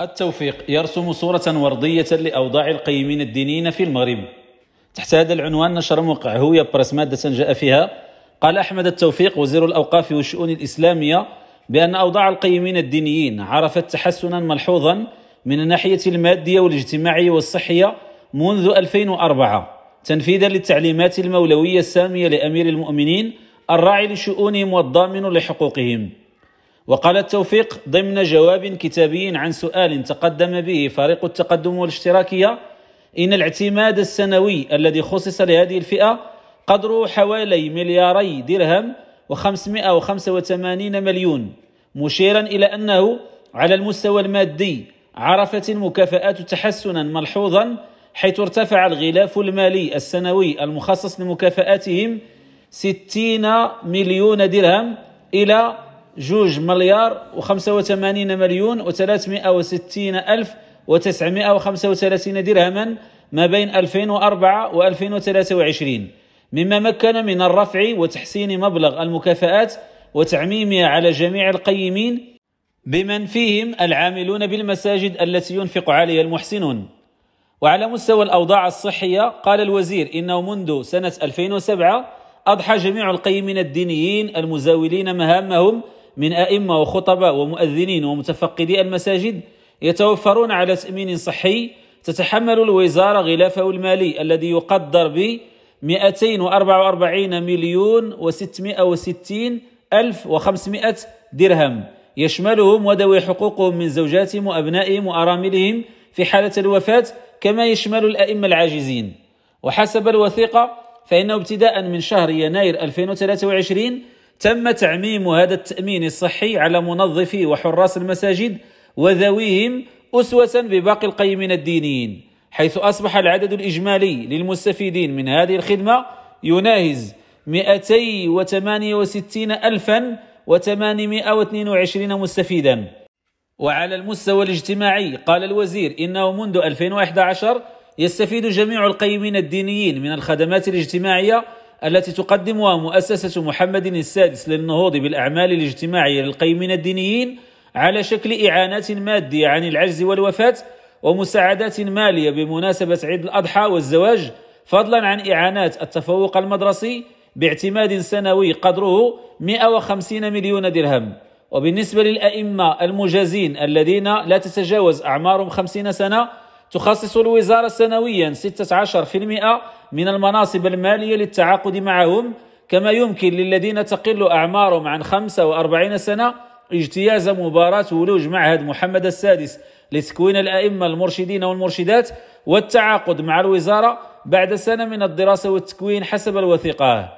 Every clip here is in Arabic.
التوفيق يرسم صورة وردية لأوضاع القيمين الدينيين في المغرب تحت هذا العنوان نشر موقع هوية برس مادة جاء فيها قال أحمد التوفيق وزير الأوقاف والشؤون الإسلامية بأن أوضاع القيمين الدينيين عرفت تحسنا ملحوظا من الناحية المادية والاجتماعية والصحية منذ 2004 تنفيذا للتعليمات المولوية السامية لأمير المؤمنين الراعي لشؤونهم والضامن لحقوقهم وقال التوفيق ضمن جواب كتابي عن سؤال تقدم به فريق التقدم والاشتراكية إن الاعتماد السنوي الذي خصص لهذه الفئة قدره حوالي ملياري درهم و585 مليون مشيرا إلى أنه على المستوى المادي عرفت المكافآت تحسنا ملحوظا حيث ارتفع الغلاف المالي السنوي المخصص لمكافآتهم 60 مليون درهم إلى جوج مليار و85 مليون و360 ألف و935 درهما ما بين 2004 و2023 مما مكن من الرفع وتحسين مبلغ المكافآت وتعميمها على جميع القيمين بمن فيهم العاملون بالمساجد التي ينفق عليها المحسنون وعلى مستوى الأوضاع الصحية قال الوزير إنه منذ سنة 2007 أضحى جميع القيمين الدينيين المزاولين مهامهم من أئمة وخطباء ومؤذنين ومتفقدي المساجد يتوفرون على تأمين صحي تتحمل الوزارة غلافه المالي الذي يقدر ب 244 مليون و660 ألف و500 درهم يشملهم وذوي حقوقهم من زوجاتهم وأبنائهم وأراملهم في حالة الوفاة كما يشمل الأئمة العاجزين وحسب الوثيقة فإنه ابتداء من شهر يناير 2023 تم تعميم هذا التأمين الصحي على منظفي وحراس المساجد وذويهم أسوة بباقي القيمين الدينيين حيث أصبح العدد الإجمالي للمستفيدين من هذه الخدمة يناهز 268 ألفا و822 مستفيدا وعلى المستوى الاجتماعي قال الوزير إنه منذ 2011 يستفيد جميع القيمين الدينيين من الخدمات الاجتماعية التي تقدمها مؤسسة محمد السادس للنهوض بالأعمال الاجتماعية للقيمين الدينيين على شكل إعانات مادية عن العجز والوفاة ومساعدات مالية بمناسبة عيد الأضحى والزواج فضلا عن إعانات التفوق المدرسي باعتماد سنوي قدره 150 مليون درهم وبالنسبة للأئمة المجازين الذين لا تتجاوز أعمارهم 50 سنة تخصص الوزارة سنويا 16% من المناصب المالية للتعاقد معهم كما يمكن للذين تقل أعمارهم عن 45 سنة اجتياز مباراة ولوج معهد محمد السادس لتكوين الأئمة المرشدين والمرشدات والتعاقد مع الوزارة بعد سنة من الدراسة والتكوين حسب الوثيقة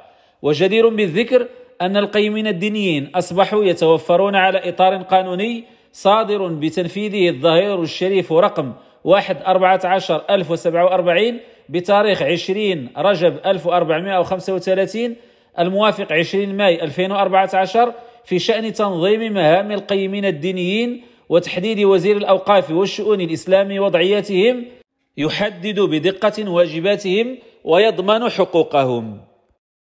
وجدير بالذكر أن القيمين الدينيين أصبحوا يتوفرون على إطار قانوني صادر بتنفيذه الظهير الشريف رقم واحد أربعة عشر ألف وسبعة وأربعين بتاريخ عشرين رجب ألف وأربعمائة وخمسة وثلاثين الموافق عشرين ماي ألفين وأربعة عشر في شأن تنظيم مهام القيمين الدينيين وتحديد وزير الأوقاف والشؤون الإسلامي وضعياتهم يحدد بدقة واجباتهم ويضمن حقوقهم